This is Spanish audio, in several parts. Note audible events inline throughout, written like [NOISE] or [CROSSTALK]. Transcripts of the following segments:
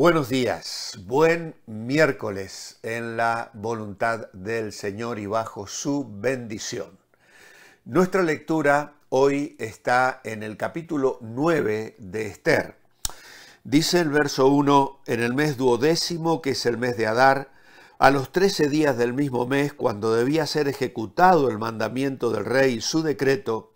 Buenos días, buen miércoles en la voluntad del Señor y bajo su bendición. Nuestra lectura hoy está en el capítulo 9 de Esther. Dice el verso 1, en el mes duodécimo, que es el mes de Adar, a los trece días del mismo mes, cuando debía ser ejecutado el mandamiento del rey y su decreto,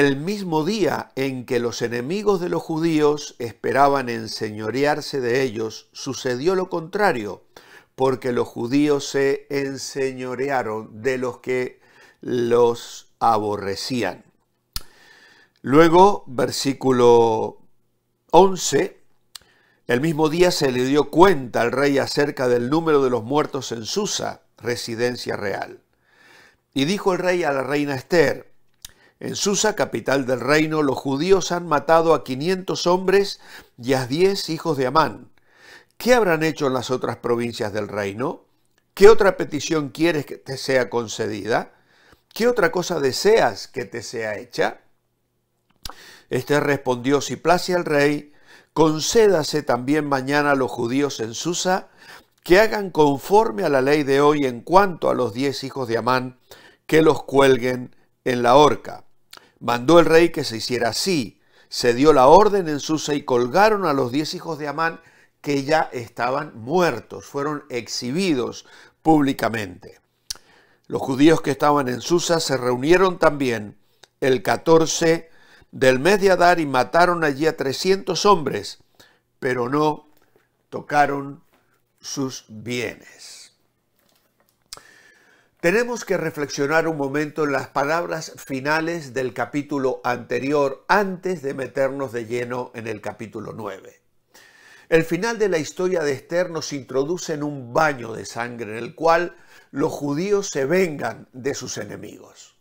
el mismo día en que los enemigos de los judíos esperaban enseñorearse de ellos, sucedió lo contrario, porque los judíos se enseñorearon de los que los aborrecían. Luego, versículo 11, el mismo día se le dio cuenta al rey acerca del número de los muertos en Susa, residencia real. Y dijo el rey a la reina Esther, en Susa, capital del reino, los judíos han matado a 500 hombres y a 10 hijos de Amán. ¿Qué habrán hecho en las otras provincias del reino? ¿Qué otra petición quieres que te sea concedida? ¿Qué otra cosa deseas que te sea hecha? Este respondió, si place al rey, concédase también mañana a los judíos en Susa que hagan conforme a la ley de hoy en cuanto a los diez hijos de Amán, que los cuelguen en la horca. Mandó el rey que se hiciera así. Se dio la orden en Susa y colgaron a los diez hijos de Amán que ya estaban muertos, fueron exhibidos públicamente. Los judíos que estaban en Susa se reunieron también el 14 del mes de Adar y mataron allí a 300 hombres, pero no tocaron sus bienes. Tenemos que reflexionar un momento en las palabras finales del capítulo anterior antes de meternos de lleno en el capítulo 9. El final de la historia de Esther nos introduce en un baño de sangre en el cual los judíos se vengan de sus enemigos.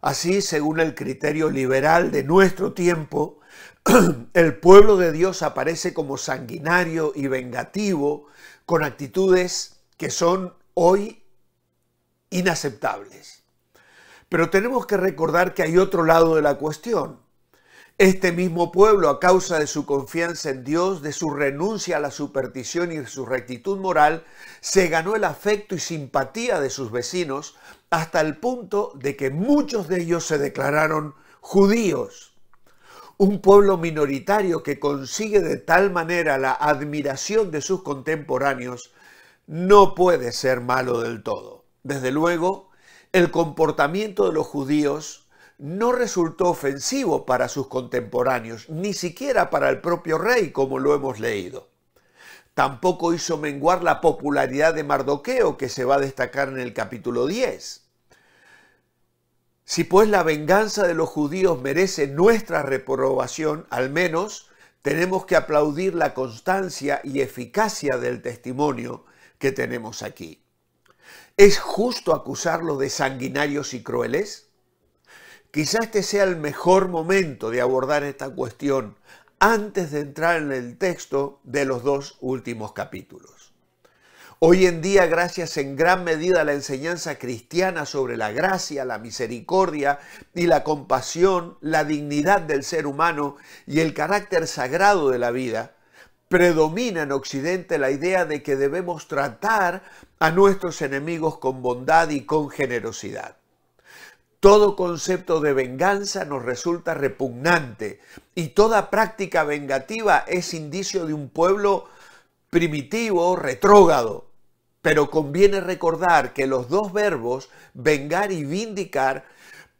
Así, según el criterio liberal de nuestro tiempo, [CLEARS THROAT] el pueblo de Dios aparece como sanguinario y vengativo, con actitudes que son hoy inaceptables. Pero tenemos que recordar que hay otro lado de la cuestión. Este mismo pueblo, a causa de su confianza en Dios, de su renuncia a la superstición y su rectitud moral, se ganó el afecto y simpatía de sus vecinos hasta el punto de que muchos de ellos se declararon judíos. Un pueblo minoritario que consigue de tal manera la admiración de sus contemporáneos no puede ser malo del todo. Desde luego, el comportamiento de los judíos no resultó ofensivo para sus contemporáneos, ni siquiera para el propio rey, como lo hemos leído. Tampoco hizo menguar la popularidad de Mardoqueo, que se va a destacar en el capítulo 10. Si pues la venganza de los judíos merece nuestra reprobación, al menos tenemos que aplaudir la constancia y eficacia del testimonio que tenemos aquí. ¿Es justo acusarlo de sanguinarios y crueles? Quizás este sea el mejor momento de abordar esta cuestión antes de entrar en el texto de los dos últimos capítulos. Hoy en día, gracias en gran medida a la enseñanza cristiana sobre la gracia, la misericordia y la compasión, la dignidad del ser humano y el carácter sagrado de la vida, predomina en Occidente la idea de que debemos tratar a nuestros enemigos con bondad y con generosidad. Todo concepto de venganza nos resulta repugnante y toda práctica vengativa es indicio de un pueblo primitivo, retrógado. Pero conviene recordar que los dos verbos, vengar y vindicar,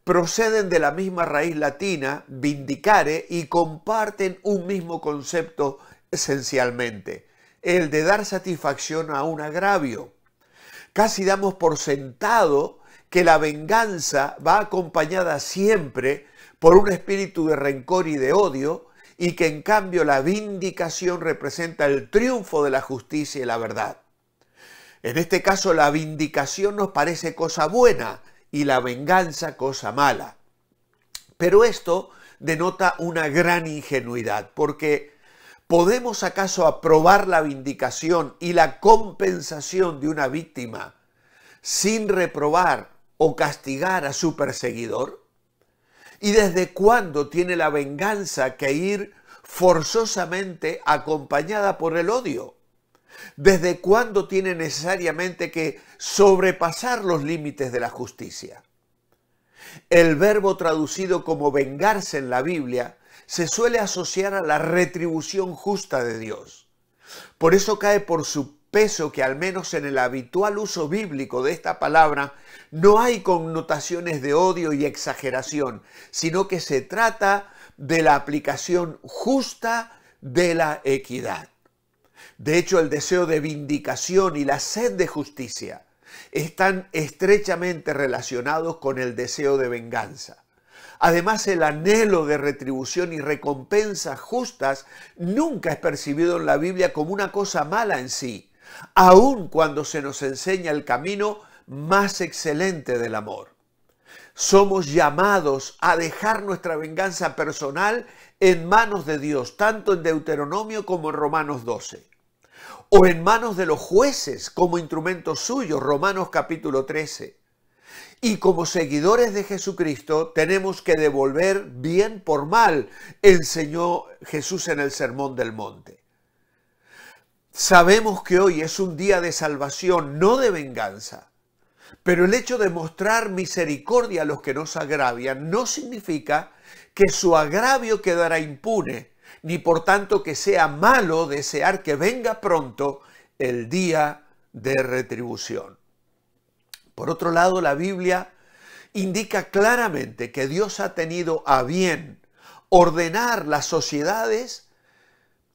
proceden de la misma raíz latina, vindicare, y comparten un mismo concepto esencialmente, el de dar satisfacción a un agravio. Casi damos por sentado que la venganza va acompañada siempre por un espíritu de rencor y de odio, y que en cambio la vindicación representa el triunfo de la justicia y la verdad. En este caso la vindicación nos parece cosa buena y la venganza cosa mala. Pero esto denota una gran ingenuidad, porque ¿Podemos acaso aprobar la vindicación y la compensación de una víctima sin reprobar o castigar a su perseguidor? ¿Y desde cuándo tiene la venganza que ir forzosamente acompañada por el odio? ¿Desde cuándo tiene necesariamente que sobrepasar los límites de la justicia? El verbo traducido como vengarse en la Biblia se suele asociar a la retribución justa de Dios. Por eso cae por su peso que al menos en el habitual uso bíblico de esta palabra no hay connotaciones de odio y exageración, sino que se trata de la aplicación justa de la equidad. De hecho, el deseo de vindicación y la sed de justicia están estrechamente relacionados con el deseo de venganza. Además, el anhelo de retribución y recompensas justas nunca es percibido en la Biblia como una cosa mala en sí, aun cuando se nos enseña el camino más excelente del amor. Somos llamados a dejar nuestra venganza personal en manos de Dios, tanto en Deuteronomio como en Romanos 12 o en manos de los jueces como instrumento suyo, Romanos capítulo 13. Y como seguidores de Jesucristo tenemos que devolver bien por mal, enseñó Jesús en el Sermón del Monte. Sabemos que hoy es un día de salvación, no de venganza. Pero el hecho de mostrar misericordia a los que nos agravian no significa que su agravio quedará impune, ni por tanto que sea malo desear que venga pronto el día de retribución. Por otro lado, la Biblia indica claramente que Dios ha tenido a bien ordenar las sociedades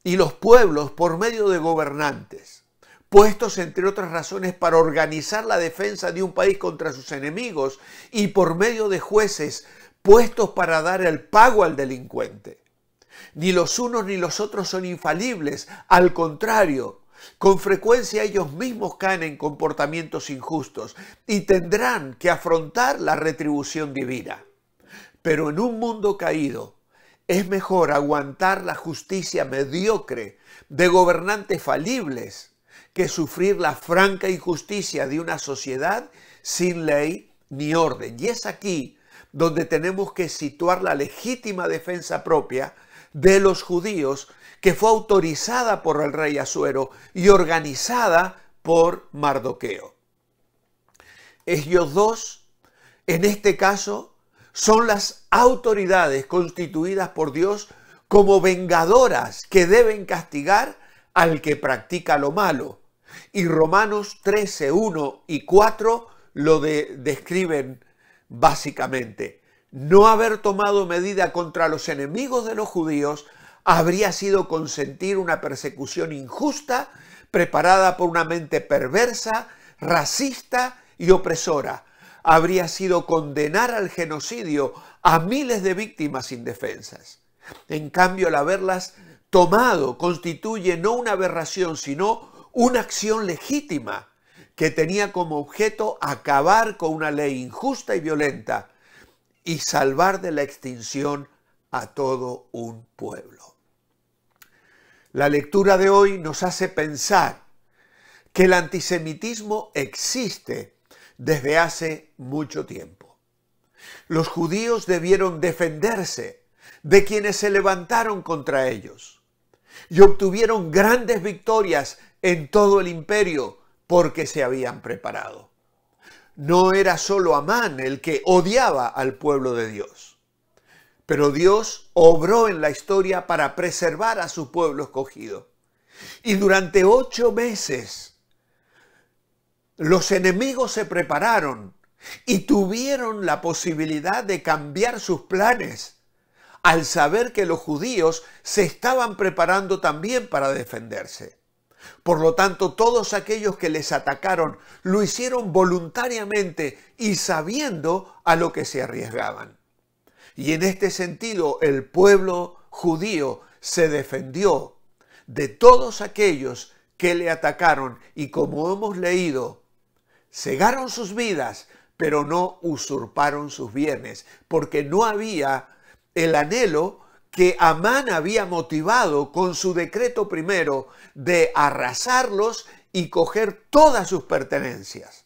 y los pueblos por medio de gobernantes, puestos entre otras razones para organizar la defensa de un país contra sus enemigos y por medio de jueces puestos para dar el pago al delincuente. Ni los unos ni los otros son infalibles, al contrario, con frecuencia ellos mismos caen en comportamientos injustos y tendrán que afrontar la retribución divina. Pero en un mundo caído es mejor aguantar la justicia mediocre de gobernantes falibles que sufrir la franca injusticia de una sociedad sin ley ni orden. Y es aquí donde tenemos que situar la legítima defensa propia de los judíos que fue autorizada por el rey Azuero y organizada por Mardoqueo. Ellos dos, en este caso, son las autoridades constituidas por Dios como vengadoras que deben castigar al que practica lo malo. Y Romanos 13, 1 y 4 lo describen básicamente. No haber tomado medida contra los enemigos de los judíos habría sido consentir una persecución injusta preparada por una mente perversa, racista y opresora. Habría sido condenar al genocidio a miles de víctimas indefensas. En cambio, el haberlas tomado constituye no una aberración, sino una acción legítima que tenía como objeto acabar con una ley injusta y violenta y salvar de la extinción a todo un pueblo. La lectura de hoy nos hace pensar que el antisemitismo existe desde hace mucho tiempo. Los judíos debieron defenderse de quienes se levantaron contra ellos y obtuvieron grandes victorias en todo el imperio porque se habían preparado. No era solo Amán el que odiaba al pueblo de Dios. Pero Dios obró en la historia para preservar a su pueblo escogido. Y durante ocho meses los enemigos se prepararon y tuvieron la posibilidad de cambiar sus planes al saber que los judíos se estaban preparando también para defenderse. Por lo tanto, todos aquellos que les atacaron lo hicieron voluntariamente y sabiendo a lo que se arriesgaban. Y en este sentido el pueblo judío se defendió de todos aquellos que le atacaron y como hemos leído, cegaron sus vidas, pero no usurparon sus bienes, porque no había el anhelo que Amán había motivado con su decreto primero de arrasarlos y coger todas sus pertenencias.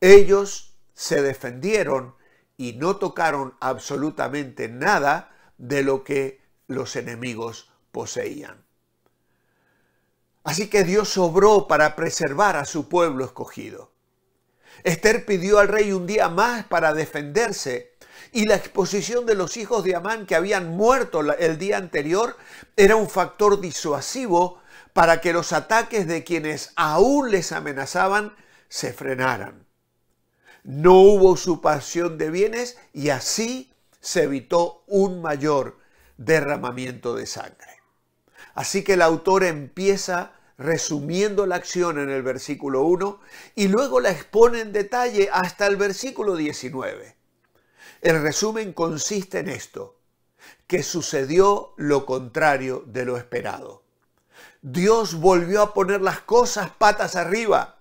Ellos se defendieron y no tocaron absolutamente nada de lo que los enemigos poseían. Así que Dios sobró para preservar a su pueblo escogido. Esther pidió al rey un día más para defenderse y la exposición de los hijos de Amán que habían muerto el día anterior era un factor disuasivo para que los ataques de quienes aún les amenazaban se frenaran. No hubo pasión de bienes y así se evitó un mayor derramamiento de sangre. Así que el autor empieza resumiendo la acción en el versículo 1 y luego la expone en detalle hasta el versículo 19. El resumen consiste en esto, que sucedió lo contrario de lo esperado. Dios volvió a poner las cosas patas arriba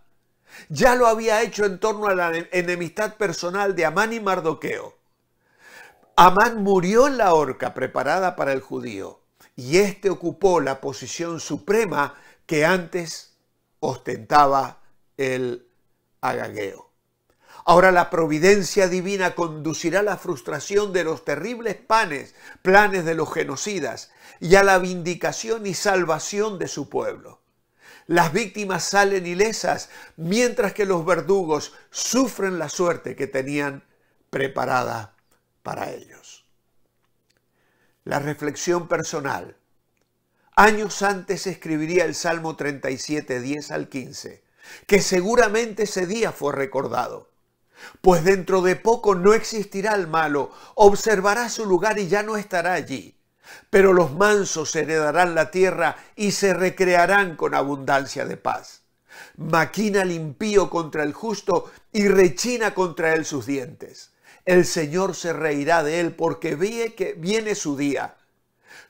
ya lo había hecho en torno a la enemistad personal de Amán y Mardoqueo. Amán murió en la horca preparada para el judío y éste ocupó la posición suprema que antes ostentaba el agagueo. Ahora la providencia divina conducirá a la frustración de los terribles panes, planes de los genocidas y a la vindicación y salvación de su pueblo. Las víctimas salen ilesas, mientras que los verdugos sufren la suerte que tenían preparada para ellos. La reflexión personal. Años antes escribiría el Salmo 37, 10 al 15, que seguramente ese día fue recordado. Pues dentro de poco no existirá el malo, observará su lugar y ya no estará allí. Pero los mansos heredarán la tierra y se recrearán con abundancia de paz. Maquina el impío contra el justo y rechina contra él sus dientes. El Señor se reirá de él porque ve que viene su día.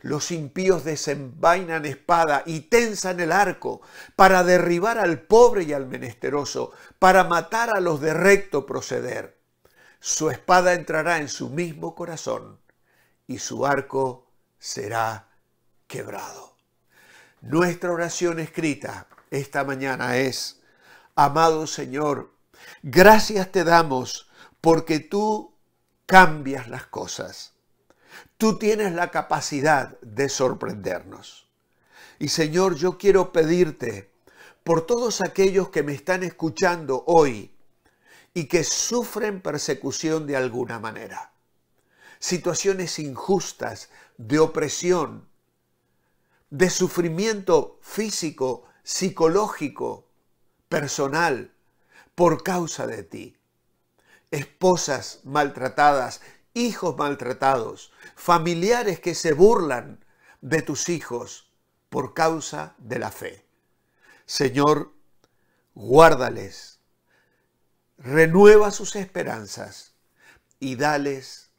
Los impíos desenvainan espada y tensan el arco para derribar al pobre y al menesteroso, para matar a los de recto proceder. Su espada entrará en su mismo corazón y su arco será quebrado. Nuestra oración escrita esta mañana es, amado Señor, gracias te damos porque tú cambias las cosas. Tú tienes la capacidad de sorprendernos. Y Señor, yo quiero pedirte por todos aquellos que me están escuchando hoy y que sufren persecución de alguna manera. Situaciones injustas, de opresión, de sufrimiento físico, psicológico, personal, por causa de ti. Esposas maltratadas, hijos maltratados, familiares que se burlan de tus hijos por causa de la fe. Señor, guárdales, renueva sus esperanzas y dales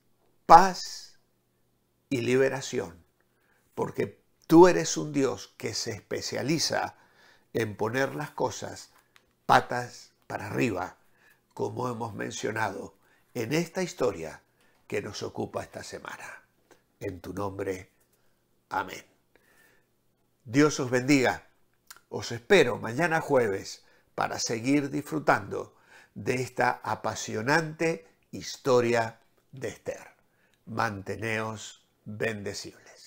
paz y liberación, porque tú eres un Dios que se especializa en poner las cosas patas para arriba, como hemos mencionado en esta historia que nos ocupa esta semana. En tu nombre, amén. Dios os bendiga. Os espero mañana jueves para seguir disfrutando de esta apasionante historia de Esther. Manteneos bendecibles.